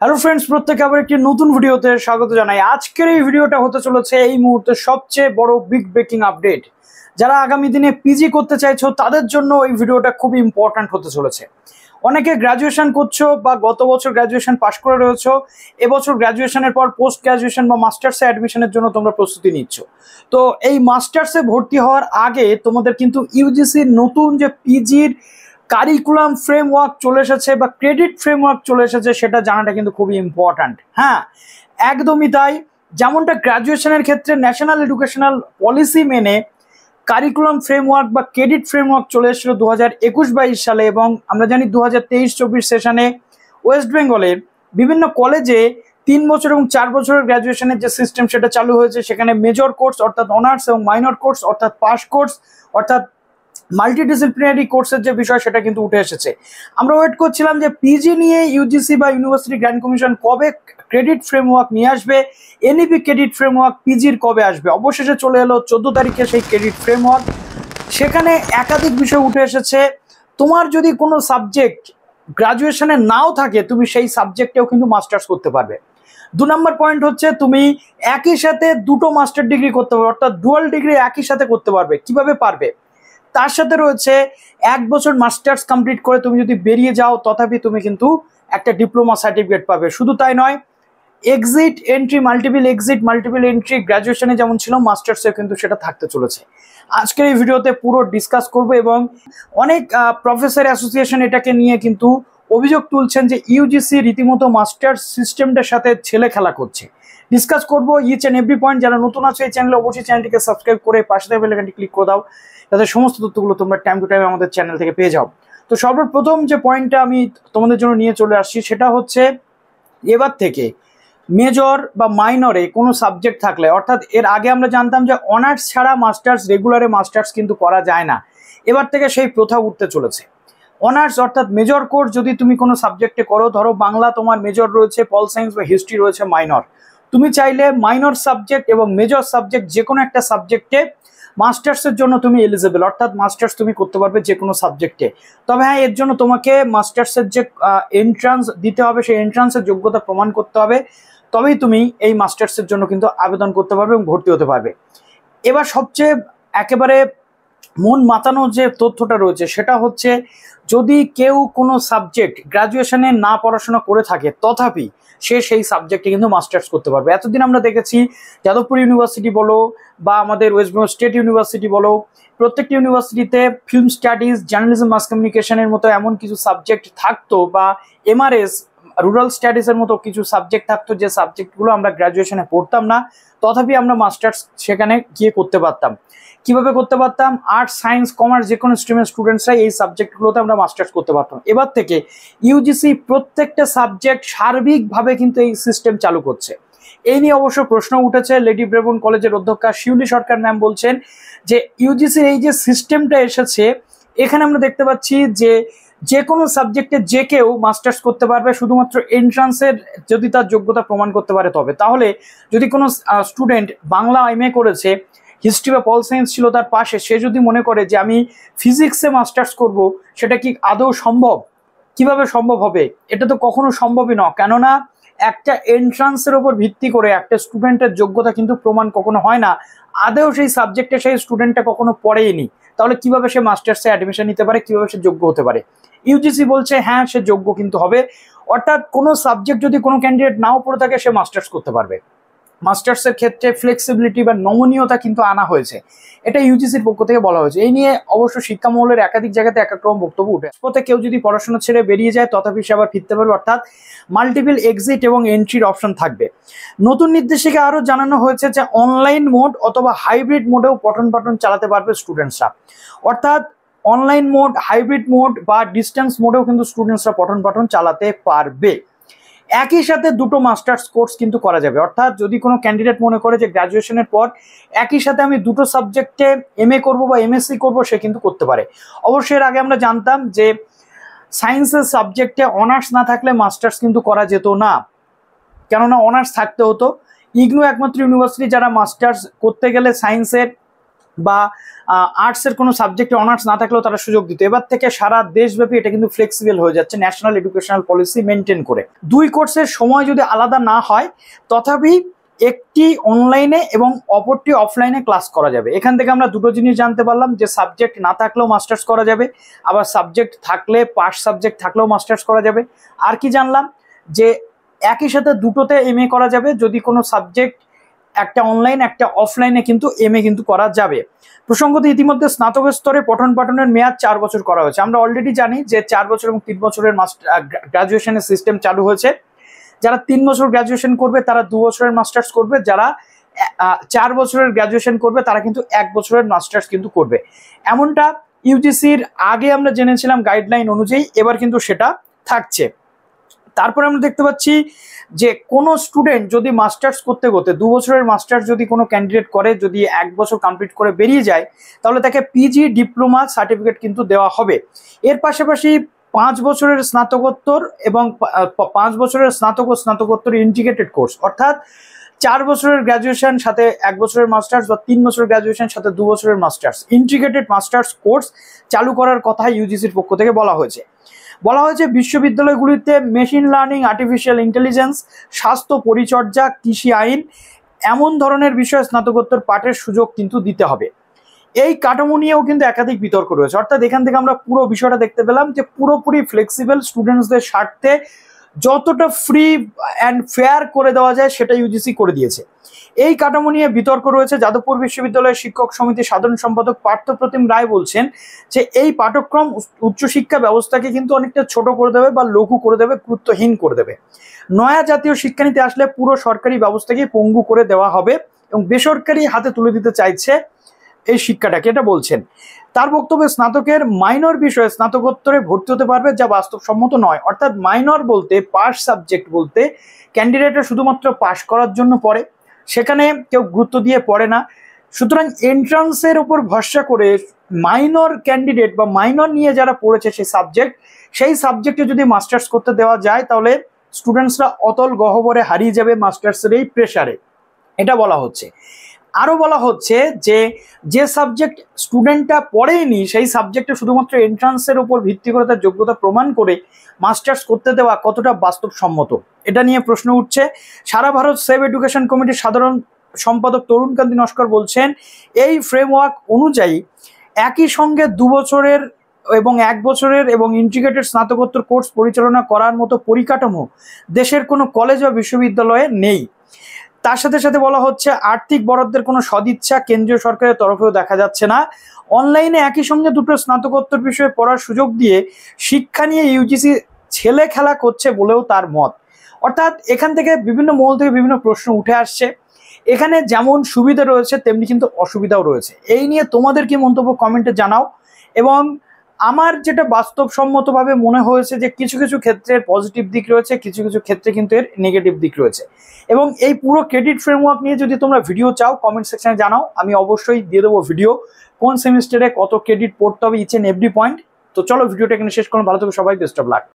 hello friends প্রত্যেকে আবার একটি নতুন ভিডিওতে স্বাগত জানাই আজকের এই ভিডিওটা হতে চলেছে এই মুহূর্তে সবচেয়ে বড় বিগ ব্রেকিং আপডেট যারা আগামী দিনে পিজি করতে চাইছো তাদের জন্য এই ভিডিওটা খুবই ইম্পর্ট্যান্ট হতে চলেছে অনেকে গ্র্যাজুয়েশন করছো বা গত বছর গ্র্যাজুয়েশন পাশ করে রয়েছো এবছর গ্র্যাজুয়েশনের পর পোস্ট গ্রাজুয়েশন বা মাস্টার্সে অ্যাডমিশনের জন্য তোমরা প্রস্তুতি নিচ্ছ তো এই মাস্টার্সে ভর্তি হওয়ার আগে তোমাদের কিন্তু ইউজিসির নতুন যে পিজির কারিকুলাম ফ্রেমওয়ার্ক চলে এসেছে বা ক্রেডিট ফ্রেমওয়ার্ক চলে এসেছে সেটা জানাটা কিন্তু খুবই ইম্পর্ট্যান্ট হ্যাঁ একদমই তাই যেমনটা গ্র্যাজুয়েশনের ক্ষেত্রে ন্যাশনাল এডুকেশনাল পলিসি মেনে কারিকুলাম ফ্রেমওয়ার্ক বা ক্রেডিট ফ্রেমওয়ার্ক চলে এসেছিল দু হাজার একুশ বাইশ সালে এবং আমরা জানি দু হাজার তেইশ চব্বিশ সেশনে ওয়েস্ট বেঙ্গলের বিভিন্ন কলেজে তিন বছর এবং চার বছরের গ্র্যাজুয়েশনের যে সিস্টেম সেটা চালু হয়েছে সেখানে মেজর কোর্স অর্থাৎ অনার্স এবং মাইনর কোর্স অর্থাৎ পাস কোর্স অর্থাৎ মাল্টিডিসিপ্লিনারি কোর্সের যে বিষয় সেটা কিন্তু উঠে এসেছে আমরা ওয়েট করছিলাম যে পিজি নিয়ে ইউজিসি বা ইউনিভার্সিটি গ্র্যান্ড কমিশন কবে ক্রেডিট ফ্রেমওয়ার্ক নিয়ে আসবে এনইপি ক্রেডিট ফ্রেমওয়ার্ক পিজির কবে আসবে অবশেষে চলে এলো চোদ্দ তারিখে সেই ক্রেডিট ফ্রেমওয়ার্ক সেখানে একাধিক বিষয় উঠে এসেছে তোমার যদি কোনো সাবজেক্ট গ্রাজুয়েশনে নাও থাকে তুমি সেই সাবজেক্টেও কিন্তু মাস্টার্স করতে পারবে দু নম্বর পয়েন্ট হচ্ছে তুমি একই সাথে দুটো মাস্টার ডিগ্রি করতে পারবে অর্থাৎ ডুয়াল ডিগ্রি একই সাথে করতে পারবে কিভাবে পারবে তার সাথে রয়েছে এক বছর মাস্টার্স কমপ্লিট করে তুমি যদি বেরিয়ে যাও তথাপি তুমি কিন্তু একটা ডিপ্লোমা সার্টিফিকেট পাবে শুধু তাই নয় exit entry multiple exit multiple entry গ্র্যাজুয়েশনে যেমন ছিল মাস্টার্সেও কিন্তু সেটা থাকতে চলেছে আজকের এই ভিডিওতে পুরো ডিসকাস করব এবং অনেক প্রফেসর অ্যাসোসিয়েশন এটাকে নিয়ে কিন্তু অভিযোগ তুলছেন যে ইউজিসি রীতিমতো মাস্টার্স সিস্টেমটার সাথে ছেলে খেলা করছে ডিসকাস করবো ইচ অ্যান্ড এভরি পয়েন্ট যারা নতুন আছে এই চ্যানেলে অবশ্যই চ্যানেলটিকে সাবস্ক্রাইব করে পাশে থাকা বেলাকানটি ক্লিক করে দাও যাতে সমস্ত তথ্যগুলো তোমরা টাইম টু টাইম আমাদের চ্যানেল থেকে পেয়ে যাও তো সর্বপ্রথম যে পয়েন্টটা আমি তোমাদের জন্য নিয়ে চলে আসছি সেটা হচ্ছে এবার থেকে মেজর বা মাইনরে কোনো সাবজেক্ট থাকলে অর্থাৎ এর আগে আমরা জানতাম যে অনার্স ছাড়া মাস্টার্স রেগুলারে মাস্টার্স কিন্তু করা যায় না এবার থেকে সেই প্রথা উঠতে চলেছে অনার্স অর্থাৎ মেজর কোর্স যদি তুমি কোনো সাবজেক্টে করো ধরো বাংলা তোমার মেজর রয়েছে পল সায়েন্স বা হিস্ট্রি রয়েছে মাইনর তুমি চাইলে মাইনর সাবজেক্ট এবং মেজর সাবজেক্ট যে কোনো একটা সাবজেক্টে মাস্টার্সের জন্য তুমি এলিজেবল অর্থাৎ মাস্টার্স তুমি করতে পারবে যে কোনো সাবজেক্টে তবে হ্যাঁ এর জন্য তোমাকে মাস্টার্সের যে এন্ট্রান্স দিতে হবে সেই এন্ট্রান্সের যোগ্যতা প্রমাণ করতে হবে তবেই তুমি এই মাস্টার্সের জন্য কিন্তু আবেদন করতে পারবে এবং ভর্তি হতে পারবে এবার সবচেয়ে একেবারে মন মাতানো যে তথ্যটা রয়েছে সেটা হচ্ছে যদি কেউ কোনো সাবজেক্ট গ্রাজুয়েশনে না পড়াশোনা করে থাকে তথাপি সে সেই সাবজেক্টে কিন্তু মাস্টার্স করতে পারবে এতদিন আমরা দেখেছি যাদবপুর ইউনিভার্সিটি বলো বা আমাদের ওয়েস্ট বেঙ্গল স্টেট ইউনিভার্সিটি বলো প্রত্যেকটি ইউনিভার্সিটিতে ফিল্ম স্টাডিজ জার্নালিজম মাস কমিউনিকেশনের মতো এমন কিছু সাবজেক্ট থাকতো বা এমআরএস রুরাল স্টাডিজের মতো কিছু সাবজেক্ট থাকতো যে সাবজেক্টগুলো আমরা গ্রাজুয়েশনে পড়তাম না তথাপি আমরা মাস্টার্স সেখানে গিয়ে করতে পারতাম কিভাবে করতে পারতাম আর্টস সায়েন্স কমার্স যে কোনো স্ট্রিমের স্টুডেন্টসরাই এই সাবজেক্টগুলোতে আমরা মাস্টার্স করতে পারতাম এবার থেকে ইউজিসি প্রত্যেকটা সাবজেক্ট সার্বিকভাবে কিন্তু এই সিস্টেম চালু করছে এই নিয়ে অবশ্য প্রশ্ন উঠেছে লেডি ব্রেবন কলেজের অধ্যক্ষা শিউলি সরকার ম্যাম বলছেন যে ইউজিসির এই যে সিস্টেমটা এসেছে এখানে আমরা দেখতে পাচ্ছি যে যে কোনো সাবজেক্টে যে কেউ মাস্টার্স করতে পারবে শুধুমাত্র এন্ট্রান্সের যদি তার যোগ্যতা প্রমাণ করতে পারে তবে তাহলে যদি কোনো স্টুডেন্ট বাংলা এমএ করেছে হিস্ট্রি বা পল সায়েন্স ছিল তার পাশে সে যদি মনে করে যে আমি ফিজিক্সে মাস্টার্স করব সেটা কি আদৌ সম্ভব কিভাবে সম্ভব হবে এটা তো কখনো সম্ভবই নয় কেননা একটা এন্ট্রান্সের ওপর ভিত্তি করে একটা স্টুডেন্টের যোগ্যতা কিন্তু প্রমাণ কখনো হয় না আদেও সেই সাবজেক্টে সেই স্টুডেন্টটা কখনো পড়েইনি তাহলে কিভাবে সে মাস্টার্সে অ্যাডমিশন নিতে পারে কিভাবে সে যোগ্য হতে পারে ইউজিসি বলছে হ্যাঁ সে যোগ্য কিন্তু হবে অর্থাৎ কোনো সাবজেক্ট যদি কোনো ক্যান্ডিডেট নাও পড়ে থাকে সে মাস্টার্স করতে পারবে মাস্টার্সের ক্ষেত্রে ফ্লেক্সিবিলিটি বা নমনীয়তা কিন্তু আনা হয়েছে এটা ইউজিসির পক্ষ থেকে বলা হয়েছে এই নিয়ে অবশ্য শিক্ষামহলের একাধিক জায়গাতে এক রকম বক্তব্য উঠে পথে কেউ যদি পড়াশোনা ছেড়ে বেরিয়ে যায় তথাপি সে আবার ফিরতে পারবে অর্থাৎ মাল্টিপল এক্সিট এবং এন্ট্রির অপশন থাকবে নতুন নির্দেশিকা আরও জানানো হয়েছে যে অনলাইন মোড অথবা হাইব্রিড মোডেও পঠন পাঠন চালাতে পারবে স্টুডেন্টসরা অর্থাৎ অনলাইন মোড হাইব্রিড মোড বা ডিস্টেন্স মোডেও কিন্তু স্টুডেন্টসরা পঠন পাঠন চালাতে পারবে একই সাথে দুটো মাস্টার্স কোর্স কিন্তু করা যাবে অর্থাৎ যদি কোনো ক্যান্ডিডেট মনে করে যে গ্র্যাজুয়েশনের পর একই সাথে আমি দুটো সাবজেক্টে এম এ করবো বা এমএসসি করবো সে কিন্তু করতে পারে অবশ্যই এর আগে আমরা জানতাম যে সায়েন্সের সাবজেক্টে অনার্স না থাকলে মাস্টার্স কিন্তু করা যেত না কেননা অনার্স থাকতে হতো ইগনো একমাত্র ইউনিভার্সিটি যারা মাস্টার্স করতে গেলে সায়েন্সের বা আর্টসের কোনো সাবজেক্টে অনার্স না থাকলেও তারা সুযোগ দিত এবার থেকে সারা দেশব্যাপী এটা কিন্তু ফ্লেক্সিবল হয়ে যাচ্ছে ন্যাশনাল এডুকেশনাল পলিসি মেনটেন করে দুই কোর্সের সময় যদি আলাদা না হয় তথাপি একটি অনলাইনে এবং অপরটি অফলাইনে ক্লাস করা যাবে এখান থেকে আমরা দুটো জিনিস জানতে পারলাম যে সাবজেক্ট না থাকলেও মাস্টার্স করা যাবে আবার সাবজেক্ট থাকলে পাস সাবজেক্ট থাকলেও মাস্টার্স করা যাবে আর কি জানলাম যে একই সাথে দুটোতে এম করা যাবে যদি কোনো সাবজেক্ট একটা অনলাইন একটা অফলাইনে কিন্তু এম এ কিন্তু করা যাবে প্রসঙ্গত ইতিমধ্যে স্নাতক স্তরে পঠন পাঠনের মেয়াদ চার বছর করা হয়েছে আমরা অলরেডি জানি যে চার বছর এবং তিন বছরের মাস্টার গ্রাজুয়েশনের সিস্টেম চালু হয়েছে যারা তিন বছর গ্রাজুয়েশন করবে তারা দু বছরের মাস্টার্স করবে যারা চার বছরের গ্রাজুয়েশন করবে তারা কিন্তু এক বছরের মাস্টার্স কিন্তু করবে এমনটা ইউজিসির আগে আমরা জেনেছিলাম গাইডলাইন অনুযায়ী এবার কিন্তু সেটা থাকছে তারপরে আমরা দেখতে পাচ্ছি যে কোনো স্টুডেন্ট যদি মাস্টার্স করতে করতে দু বছরের মাস্টার্স যদি কোনো ক্যান্ডিডেট করে যদি এক বছর কমপ্লিট করে বেরিয়ে যায় তাহলে তাকে পিজি ডিপ্লোমা সার্টিফিকেট কিন্তু দেওয়া হবে এর পাশাপাশি পাঁচ বছরের স্নাতকোত্তর এবং পাঁচ বছরের স্নাতক ও স্নাতকোত্তর ইন্টিগ্রেটেড কোর্স অর্থাৎ চার বছরের গ্র্যাজুয়েশন সাথে এক বছরের মাস্টার্স বা তিন বছরের গ্র্যাজুয়েশন সাথে দু বছরের মাস্টার্স ইন্টিগ্রেটেড মাস্টার্স কোর্স চালু করার কথা ইউজিসির পক্ষ থেকে বলা হয়েছে বলা হয়েছে বিশ্ববিদ্যালয়গুলিতে মেশিন লার্নিং আর্টিফিশিয়াল ইন্টেলিজেন্স স্বাস্থ্য পরিচর্যা কৃষি আইন এমন ধরনের বিষয়ে স্নাতকোত্তর পাঠের সুযোগ কিন্তু দিতে হবে এই কাঠামো নিয়েও কিন্তু একাধিক বিতর্ক রয়েছে অর্থাৎ এখান থেকে আমরা পুরো বিষয়টা দেখতে পেলাম যে পুরোপুরি ফ্লেক্সিবল স্টুডেন্টসদের স্বার্থে যতটা ফ্রি অ্যান্ড ফেয়ার করে দেওয়া যায় সেটা ইউজিসি করে দিয়েছে এই কাঠামো নিয়ে বিতর্ক রয়েছে যাদবপুর বিশ্ববিদ্যালয়ের শিক্ষক সমিতির সাধারণ সম্পাদক পার্থপ্রতিম রায় বলছেন যে এই পাঠ্যক্রম উচ্চশিক্ষা ব্যবস্থাকে কিন্তু অনেকটা ছোট করে দেবে বা লঘু করে দেবে গুরুত্বহীন করে দেবে নয়া জাতীয় শিক্ষানীতি আসলে পুরো সরকারি ব্যবস্থাকে পঙ্গু করে দেওয়া হবে এবং বেসরকারি হাতে তুলে দিতে চাইছে এই শিক্ষাটাকে এটা বলছেন তার বক্তব্যে স্নাতকের মাইনর বিষয়ে স্নাতকোত্তরে ভর্তি হতে পারবে যা বাস্তবসম্মত নয় অর্থাৎ মাইনর বলতে পাস সাবজেক্ট বলতে ক্যান্ডিডেটরা শুধুমাত্র পাশ করার জন্য পড়ে সেখানে কেউ গুরুত্ব দিয়ে পড়ে না সুতরাং এন্ট্রান্সের উপর ভরসা করে মাইনর ক্যান্ডিডেট বা মাইনর নিয়ে যারা পড়েছে সেই সাবজেক্ট সেই সাবজেক্টে যদি মাস্টার্স করতে দেওয়া যায় তাহলে স্টুডেন্টসরা অতল গহবরে হারিয়ে যাবে মাস্টার্সের এই প্রেশারে এটা বলা হচ্ছে আরও বলা হচ্ছে যে যে সাবজেক্ট স্টুডেন্টটা পড়েনি সেই সাবজেক্টে শুধুমাত্র এন্ট্রান্সের উপর ভিত্তি করে তার যোগ্যতা প্রমাণ করে মাস্টার্স করতে দেওয়া কতটা বাস্তবসম্মত এটা নিয়ে প্রশ্ন উঠছে সারা ভারত সেভ এডুকেশন কমিটির সাধারণ সম্পাদক তরুণকান্তি নস্কর বলছেন এই ফ্রেমওয়ার্ক অনুযায়ী একই সঙ্গে দুবছরের এবং এক বছরের এবং ইন্টিগ্রেটেড স্নাতকোত্তর কোর্স পরিচালনা করার মতো পরিকাঠামো দেশের কোনো কলেজ বা বিশ্ববিদ্যালয়ে নেই তার সাথে সাথে বলা হচ্ছে আর্থিক বরাদ্দের কোনো সদিচ্ছা কেন্দ্রীয় সরকারের তরফেও দেখা যাচ্ছে না অনলাইনে একই সঙ্গে দুটো স্নাতকোত্তর বিষয়ে পড়ার সুযোগ দিয়ে শিক্ষা নিয়ে ইউজিসি ছেলে খেলা করছে বলেও তার মত অর্থাৎ এখান থেকে বিভিন্ন মহল থেকে বিভিন্ন প্রশ্ন উঠে আসছে এখানে যেমন সুবিধা রয়েছে তেমনি কিন্তু অসুবিধাও রয়েছে এই নিয়ে তোমাদের কি মন্তব্য কমেন্টে জানাও এবং আমার যেটা বাস্তবসম্মতভাবে মনে হয়েছে যে কিছু কিছু ক্ষেত্রে পজিটিভ দিক রয়েছে কিছু কিছু ক্ষেত্রে কিন্তু এর নেগেটিভ দিক রয়েছে এবং এই পুরো ক্রেডিট ফ্রেমওয়ার্ক নিয়ে যদি তোমরা ভিডিও চাও কমেন্ট সেকশনে জানাও আমি অবশ্যই দিয়ে দেবো ভিডিও কোন সেমিস্টারে কত ক্রেডিট পড়তে হবে ইচ এন এভরি পয়েন্ট তো চলো ভিডিওটা এখানে শেষ করুন ভালো থেকে সবাই বেস্ট অফ লাক